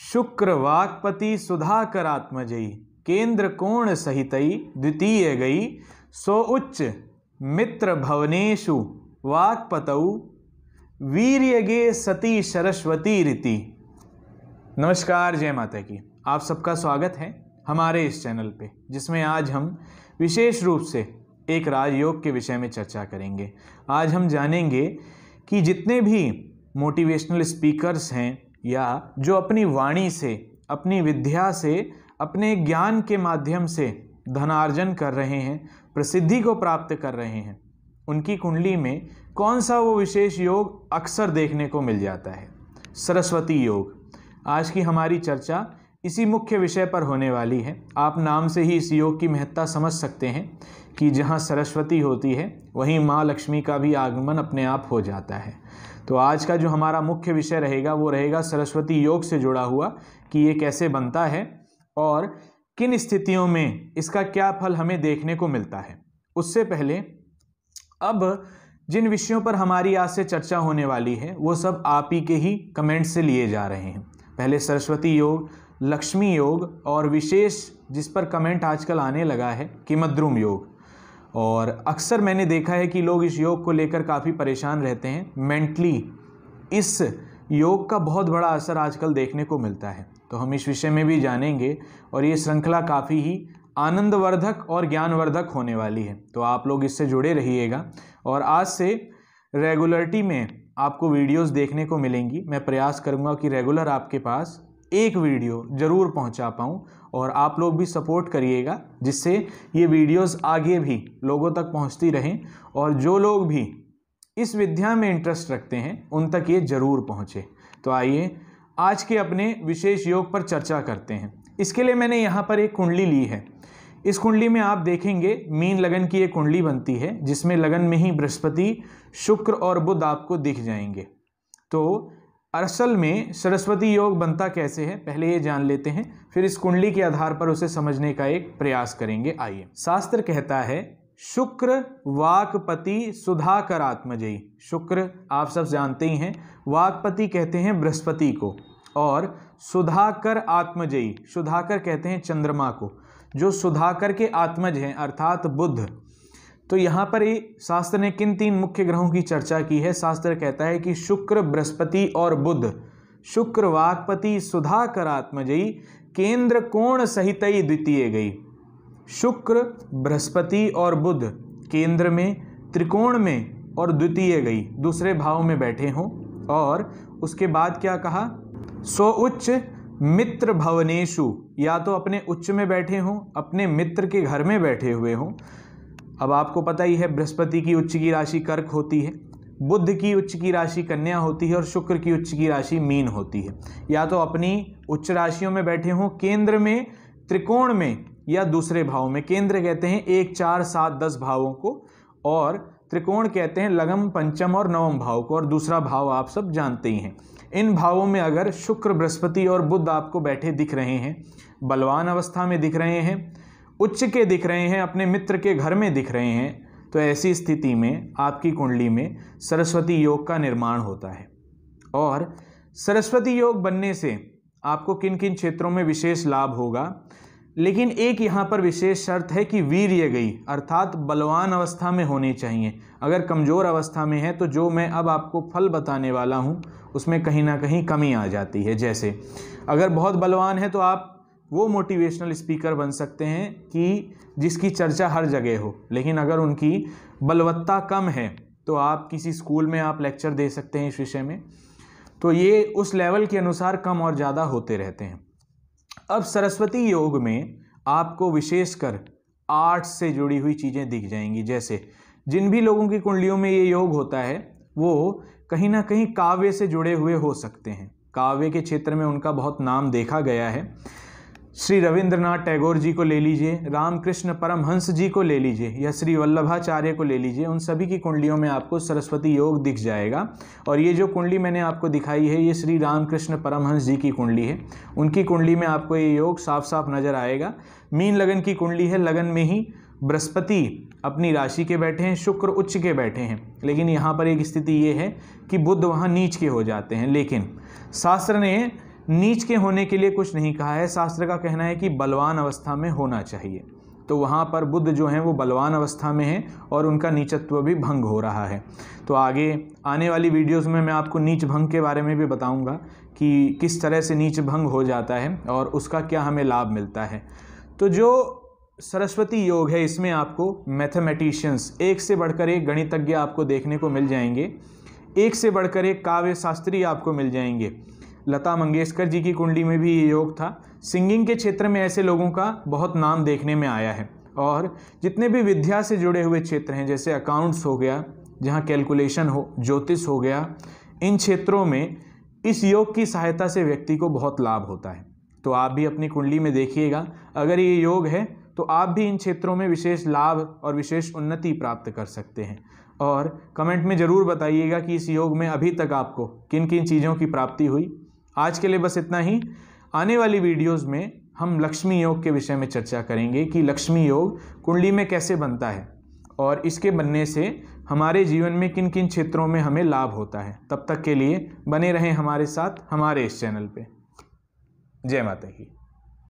शुक्र वाक्पति सुधाकर आत्मजयी केंद्र कोण सहितई द्वितीय गई सो उच्च मित्र भवनेशु वीर्य वीर्यगे सती सरस्वती रीति नमस्कार जय माता की आप सबका स्वागत है हमारे इस चैनल पे जिसमें आज हम विशेष रूप से एक राजयोग के विषय में चर्चा करेंगे आज हम जानेंगे कि जितने भी मोटिवेशनल स्पीकर्स हैं या जो अपनी वाणी से अपनी विद्या से अपने ज्ञान के माध्यम से धनार्जन कर रहे हैं प्रसिद्धि को प्राप्त कर रहे हैं उनकी कुंडली में कौन सा वो विशेष योग अक्सर देखने को मिल जाता है सरस्वती योग आज की हमारी चर्चा इसी मुख्य विषय पर होने वाली है आप नाम से ही इस योग की महत्ता समझ सकते हैं कि जहाँ सरस्वती होती है वहीं माँ लक्ष्मी का भी आगमन अपने आप हो जाता है तो आज का जो हमारा मुख्य विषय रहेगा वो रहेगा सरस्वती योग से जुड़ा हुआ कि ये कैसे बनता है और किन स्थितियों में इसका क्या फल हमें देखने को मिलता है उससे पहले अब जिन विषयों पर हमारी आज से चर्चा होने वाली है वो सब आप ही के ही कमेंट से लिए जा रहे हैं पहले सरस्वती योग लक्ष्मी योग और विशेष जिस पर कमेंट आजकल आने लगा है कि मद्रुम योग और अक्सर मैंने देखा है कि लोग इस योग को लेकर काफ़ी परेशान रहते हैं मेंटली इस योग का बहुत बड़ा असर आजकल देखने को मिलता है तो हम इस विषय में भी जानेंगे और ये श्रृंखला काफ़ी ही आनंदवर्धक और ज्ञानवर्धक होने वाली है तो आप लोग इससे जुड़े रहिएगा और आज से रेगुलरिटी में आपको वीडियोस देखने को मिलेंगी मैं प्रयास करूँगा कि रेगुलर आपके पास एक वीडियो ज़रूर पहुंचा पाऊँ और आप लोग भी सपोर्ट करिएगा जिससे ये वीडियोस आगे भी लोगों तक पहुंचती रहें और जो लोग भी इस विद्या में इंटरेस्ट रखते हैं उन तक ये ज़रूर पहुँचे तो आइए आज के अपने विशेष योग पर चर्चा करते हैं इसके लिए मैंने यहाँ पर एक कुंडली ली है इस कुंडली में आप देखेंगे मीन लगन की एक कुंडली बनती है जिसमें लगन में ही बृहस्पति शुक्र और बुध आपको दिख जाएंगे तो असल में सरस्वती योग बनता कैसे है पहले ये जान लेते हैं फिर इस कुंडली के आधार पर उसे समझने का एक प्रयास करेंगे आइए शास्त्र कहता है शुक्र वाकपति सुधाकर आत्मजयी शुक्र आप सब जानते ही हैं वाकपति कहते हैं बृहस्पति को और सुधाकर आत्मजयी सुधाकर कहते हैं चंद्रमा को जो सुधाकर के आत्मज हैं अर्थात बुद्ध तो यहाँ पर ही शास्त्र ने किन तीन मुख्य ग्रहों की चर्चा की है शास्त्र कहता है कि शुक्र बृहस्पति और बुध शुक्र वाकपति सुधा करात्मजयी केंद्र कोण सहित ही द्वितीय गई शुक्र बृहस्पति और बुध केंद्र में त्रिकोण में और द्वितीय गई दूसरे भाव में बैठे हों और उसके बाद क्या कहा सो उच्च मित्र भवनेशु या तो अपने उच्च में बैठे हों अपने मित्र के घर में बैठे हुए हों अब आपको पता ही है बृहस्पति की उच्च की राशि कर्क होती है बुद्ध की उच्च की राशि कन्या होती है और शुक्र की उच्च की राशि मीन होती है या तो अपनी उच्च राशियों में बैठे हों केंद्र में त्रिकोण में या दूसरे भाव में केंद्र कहते हैं एक चार सात दस भावों को और त्रिकोण कहते हैं लगम पंचम और नवम भाव को और दूसरा भाव आप सब जानते ही हैं इन भावों में अगर शुक्र बृहस्पति और बुद्ध आपको बैठे दिख रहे हैं बलवान अवस्था में दिख रहे हैं उच्च के दिख रहे हैं अपने मित्र के घर में दिख रहे हैं तो ऐसी स्थिति में आपकी कुंडली में सरस्वती योग का निर्माण होता है और सरस्वती योग बनने से आपको किन किन क्षेत्रों में विशेष लाभ होगा लेकिन एक यहाँ पर विशेष शर्त है कि वीर्य गई अर्थात बलवान अवस्था में होनी चाहिए अगर कमज़ोर अवस्था में है तो जो मैं अब आपको फल बताने वाला हूँ उसमें कहीं ना कहीं कमी आ जाती है जैसे अगर बहुत बलवान है तो आप वो मोटिवेशनल स्पीकर बन सकते हैं कि जिसकी चर्चा हर जगह हो लेकिन अगर उनकी बलवत्ता कम है तो आप किसी स्कूल में आप लेक्चर दे सकते हैं इस विषय में तो ये उस लेवल के अनुसार कम और ज़्यादा होते रहते हैं अब सरस्वती योग में आपको विशेषकर आर्ट से जुड़ी हुई चीज़ें दिख जाएंगी जैसे जिन भी लोगों की कुंडलियों में ये योग होता है वो कहीं ना कहीं काव्य से जुड़े हुए हो सकते हैं काव्य के क्षेत्र में उनका बहुत नाम देखा गया है श्री रविंद्रनाथ टैगोर जी को ले लीजिए रामकृष्ण परमहंस जी को ले लीजिए या श्री वल्लभाचार्य को ले लीजिए उन सभी की कुंडलियों में आपको सरस्वती योग दिख जाएगा और ये जो कुंडली मैंने आपको दिखाई है ये श्री रामकृष्ण परमहंस जी की कुंडली है उनकी कुंडली में आपको ये योग साफ साफ नज़र आएगा मीन लगन की कुंडली है लगन में ही बृहस्पति अपनी राशि के बैठे हैं शुक्र उच्च के बैठे हैं लेकिन यहाँ पर एक स्थिति ये है कि बुद्ध वहाँ नीच के हो जाते हैं लेकिन शास्त्र ने नीच के होने के लिए कुछ नहीं कहा है शास्त्र का कहना है कि बलवान अवस्था में होना चाहिए तो वहाँ पर बुद्ध जो हैं वो बलवान अवस्था में हैं और उनका नीचत्व भी भंग हो रहा है तो आगे आने वाली वीडियोस में मैं आपको नीच भंग के बारे में भी बताऊंगा कि किस तरह से नीच भंग हो जाता है और उसका क्या हमें लाभ मिलता है तो जो सरस्वती योग है इसमें आपको मैथमेटिशियंस एक से बढ़कर एक गणितज्ञ आपको देखने को मिल जाएंगे एक से बढ़कर एक काव्य शास्त्री आपको मिल जाएंगे लता मंगेशकर जी की कुंडली में भी ये योग था सिंगिंग के क्षेत्र में ऐसे लोगों का बहुत नाम देखने में आया है और जितने भी विद्या से जुड़े हुए क्षेत्र हैं जैसे अकाउंट्स हो गया जहाँ कैलकुलेशन हो ज्योतिष हो गया इन क्षेत्रों में इस योग की सहायता से व्यक्ति को बहुत लाभ होता है तो आप भी अपनी कुंडली में देखिएगा अगर ये योग है तो आप भी इन क्षेत्रों में विशेष लाभ और विशेष उन्नति प्राप्त कर सकते हैं और कमेंट में ज़रूर बताइएगा कि इस योग में अभी तक आपको किन किन चीज़ों की प्राप्ति हुई आज के लिए बस इतना ही आने वाली वीडियोस में हम लक्ष्मी योग के विषय में चर्चा करेंगे कि लक्ष्मी योग कुंडली में कैसे बनता है और इसके बनने से हमारे जीवन में किन किन क्षेत्रों में हमें लाभ होता है तब तक के लिए बने रहें हमारे साथ हमारे इस चैनल पे जय माता की